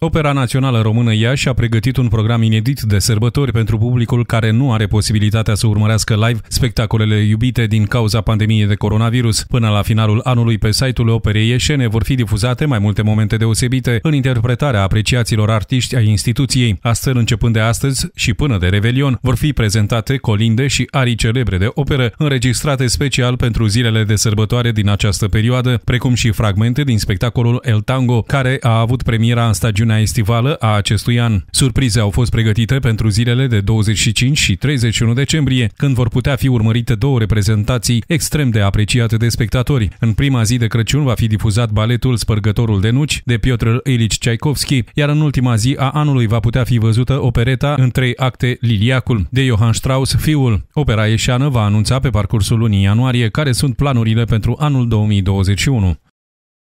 Opera Națională Română Iași a pregătit un program inedit de sărbători pentru publicul care nu are posibilitatea să urmărească live spectacolele iubite din cauza pandemiei de coronavirus. Până la finalul anului pe site-ul Operei Ieșene vor fi difuzate mai multe momente deosebite în interpretarea apreciațiilor artiști ai instituției. Astfel, începând de astăzi și până de Revelion, vor fi prezentate colinde și arii celebre de operă înregistrate special pentru zilele de sărbătoare din această perioadă, precum și fragmente din spectacolul El Tango, care a avut premiera în stagiul regiunea estivală a acestui an. Surprize au fost pregătite pentru zilele de 25 și 31 decembrie, când vor putea fi urmărite două reprezentații extrem de apreciate de spectatori. În prima zi de Crăciun va fi difuzat baletul Spărgătorul de Nuci de Piotr Ilici Tchaikovsky, iar în ultima zi a anului va putea fi văzută opereta în trei acte Liliacul de Johann Strauss Fiul. Opera ieșeană va anunța pe parcursul lunii ianuarie care sunt planurile pentru anul 2021.